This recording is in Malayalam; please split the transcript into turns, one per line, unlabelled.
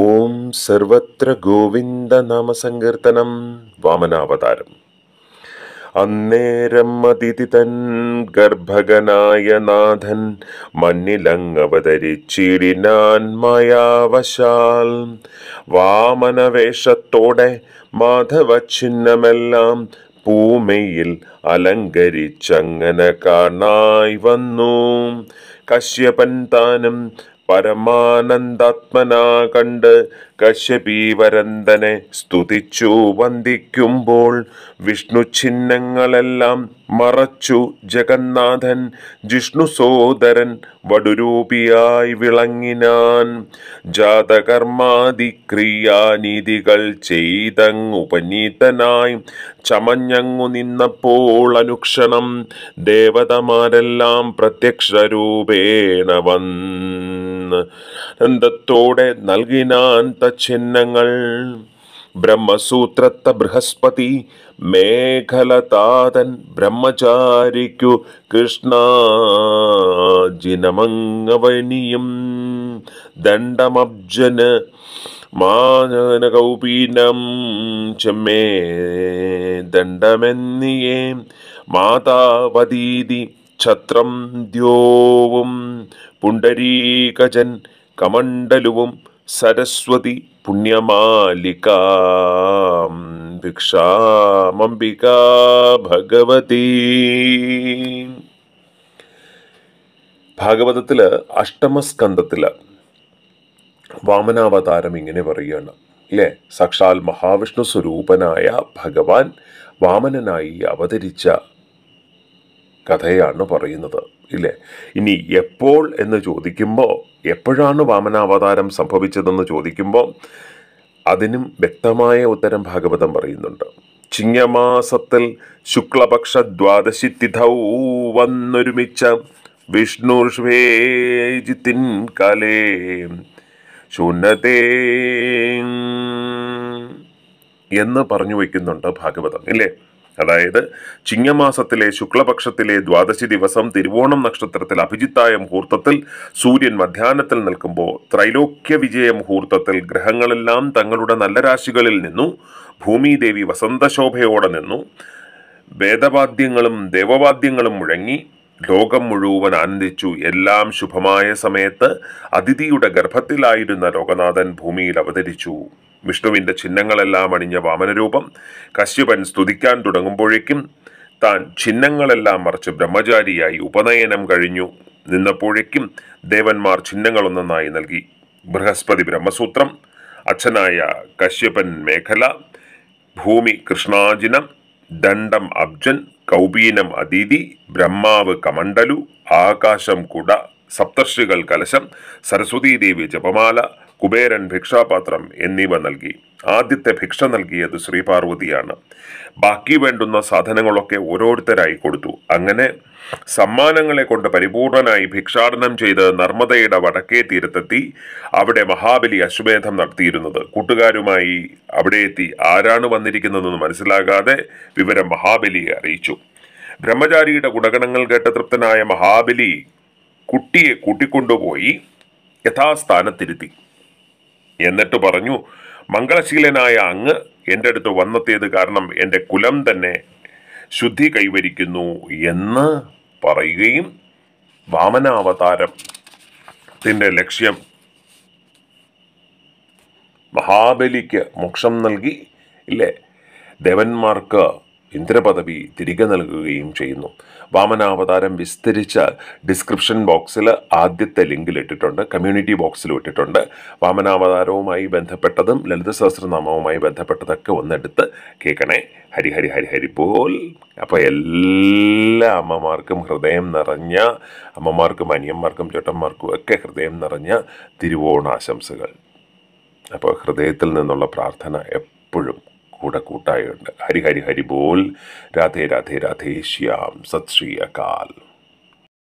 ഓം സർവത്ര ഗോവിന്ദ നാമസങ്കീർത്തനം വാമനാവതാരം അന്നേരം അതിഥി തൻ ഗർഭഗനായ നാഥൻ മണ്ണിലങ്ങവതരിച്ചിടിനാൻ മായാവശാൽ വാമനവേഷത്തോടെ മാധവ ചിഹ്നമെല്ലാം പൂമയിൽ അലങ്കരിച്ചങ്ങനെ കാണായി വന്നു കശ്യപൻ താനും പരമാനന്ദാത്മനാ കണ്ട് കശ്യപീവരന്തനെ സ്തുതിച്ചു വന്ദിക്കുമ്പോൾ വിഷ്ണു ചിഹ്നങ്ങളെല്ലാം മറച്ചു ജഗന്നാഥൻ ജിഷ്ണു സോദരൻ വടുരൂപിയായി വിളങ്ങിനാൻ ജാതകർമാതിക്രിയാനീതികൾ ചെയ്തങ് ഉപനീതനായി ചമഞ്ഞങ്ങു നിന്നപ്പോൾ അനുക്ഷണം ദേവതമാരെല്ലാം പ്രത്യക്ഷരൂപേണ വന്നു എന്ന് അനന്തത്തോടെ നൽകിനാൻ തച്ചിഹ്നങ്ങൾ ബ്രഹ്മസൂത്രത്ത ബൃഹസ്പതി മേഘലതാതൻ ബ്രഹ്മചാരിക്കു കൃഷ്ണാജിനമംഗവനിയും ദണ്ഡമബ്ജന് മാനകൗപീനം ചെമ്മേ ദണ്ഡമെന്നിയേ മാതാവതീതി ഛത്രം ദ്യോ പുണ്ടരീകജൻ കമണ്ഡലുവും സരസ്വതി പുണ്യമാലിക ഭിക്ഷാമംബിക ഭഗവതി ഭാഗവതത്തില് അഷ്ടമസ്കന്ധത്തില് വാമനാവതാരം ഇങ്ങനെ പറയുകയാണ് അല്ലേ സാക്ഷാൽ മഹാവിഷ്ണു സ്വരൂപനായ ഭഗവാൻ വാമനനായി അവതരിച്ച കഥയാണ് പറയുന്നത് ഇല്ലേ ഇനി എപ്പോൾ എന്ന് ചോദിക്കുമ്പോൾ എപ്പോഴാണ് വാമനാവതാരം സംഭവിച്ചതെന്ന് ചോദിക്കുമ്പോൾ അതിനും വ്യക്തമായ ഉത്തരം ഭാഗവതം പറയുന്നുണ്ട് ചിങ്ങമാസത്തിൽ ശുക്ലപക്ഷ ദ്വാദശി തിഥൗ വന്നൊരുമിച്ച വിഷ്ണുഷ്വേജിത്തിൻ കലേ ശൂന്യതേ എന്ന് പറഞ്ഞു വയ്ക്കുന്നുണ്ട് ഭാഗവതം ഇല്ലേ അതായത് ചിങ്ങമാസത്തിലെ ശുക്ലപക്ഷത്തിലെ ദ്വാദശി ദിവസം തിരുവോണം നക്ഷത്രത്തിൽ അഭിജിത്തായ മുഹൂർത്തത്തിൽ സൂര്യൻ മധ്യാനത്തിൽ നിൽക്കുമ്പോൾ ത്രൈലോക്യ വിജയ മുഹൂർത്തത്തിൽ ഗ്രഹങ്ങളെല്ലാം തങ്ങളുടെ നല്ല രാശികളിൽ നിന്നു ഭൂമിദേവി വസന്തശോഭയോടെ നിന്നു വേദവാദ്യങ്ങളും ദേവവാദ്യങ്ങളും മുഴങ്ങി ലോകം മുഴുവൻ ആനന്ദിച്ചു എല്ലാം ശുഭമായ സമയത്ത് അതിഥിയുടെ ഗർഭത്തിലായിരുന്ന ലോകനാഥൻ ഭൂമിയിൽ അവതരിച്ചു വിഷ്ണുവിൻ്റെ ചിഹ്നങ്ങളെല്ലാം അണിഞ്ഞ വാമനരൂപം കശ്യപൻ സ്തുതിക്കാൻ തുടങ്ങുമ്പോഴേക്കും താൻ ചിഹ്നങ്ങളെല്ലാം മറിച്ച് ബ്രഹ്മചാരിയായി ഉപനയനം കഴിഞ്ഞു നിന്നപ്പോഴേക്കും ദേവന്മാർ ചിഹ്നങ്ങളൊന്നൊന്നായി നൽകി ബൃഹസ്പതി ബ്രഹ്മസൂത്രം അച്ഛനായ കശ്യപൻ മേഖല ഭൂമി കൃഷ്ണാജിനം ദണ്ഡം അബ്ജൻ കൗപീനം അതിഥി ബ്രഹ്മാവ് കമണ്ഡലു ആകാശം കുട സപ്തർഷികൾ കലശം സരസ്വതീദേവി ജപമാല കുബേരൻ ഭിക്ഷാപാത്രം എന്നിവ നൽകി ആദ്യത്തെ ഭിക്ഷ നൽകിയത് ശ്രീപാർവതിയാണ് ബാക്കി വേണ്ടുന്ന സാധനങ്ങളൊക്കെ ഓരോരുത്തരായി കൊടുത്തു അങ്ങനെ സമ്മാനങ്ങളെ കൊണ്ട് പരിപൂർണനായി ഭിക്ഷാടനം ചെയ്ത് നർമ്മദയുടെ വടക്കേ തീരത്തെത്തി അവിടെ മഹാബലി അശ്വമേധം നടത്തിയിരുന്നത് കൂട്ടുകാരുമായി അവിടെ എത്തി ആരാണ് വന്നിരിക്കുന്നതെന്ന് മനസ്സിലാകാതെ വിവരം മഹാബലിയെ അറിയിച്ചു ബ്രഹ്മചാരിയുടെ ഗുണഗണങ്ങൾ കേട്ട തൃപ്തനായ മഹാബലി കുട്ടിയെ കൂട്ടിക്കൊണ്ടുപോയി യഥാസ്ഥാനത്തിരുത്തി എന്നിട്ട് പറഞ്ഞു മംഗളശീലനായ അങ്ങ് എൻ്റെ അടുത്ത് വന്നെത്തിയത് കാരണം എൻ്റെ കുലം തന്നെ ശുദ്ധി കൈവരിക്കുന്നു എന്ന് പറയുകയും വാമനാവതാരത്തിൻ്റെ ലക്ഷ്യം മഹാബലിക്ക് മോക്ഷം നൽകി ഇല്ലേ ദേവന്മാർക്ക് ഇന്ദ്രപദവി തിരികെ നൽകുകയും ചെയ്യുന്നു വാമനാവതാരം വിസ്തരിച്ച ഡിസ്ക്രിപ്ഷൻ ബോക്സിൽ ആദ്യത്തെ ലിങ്കിൽ ഇട്ടിട്ടുണ്ട് കമ്മ്യൂണിറ്റി ബോക്സിൽ ഇട്ടിട്ടുണ്ട് വാമനാവതാരവുമായി ബന്ധപ്പെട്ടതും ലളിത സഹസ്രനാമവുമായി ബന്ധപ്പെട്ടതൊക്കെ ഒന്നെടുത്ത് കേൾക്കണേ ഹരി ഹരി ഹരി ഹരി പോൽ അപ്പോൾ എല്ലാ അമ്മമാർക്കും ഹൃദയം നിറഞ്ഞ അമ്മമാർക്കും അനിയന്മാർക്കും ചേട്ടന്മാർക്കും ഒക്കെ ഹൃദയം നിറഞ്ഞ തിരുവോണാശംസകൾ അപ്പോൾ ഹൃദയത്തിൽ നിന്നുള്ള പ്രാർത്ഥന എപ്പോഴും കൂടെ കൂട്ടായുണ്ട് ഹരി ഹരി ഹരി ബോൽ രാധേ രാധേ രാധേ ശ്യാം സത് ശ്രീ അകാൽ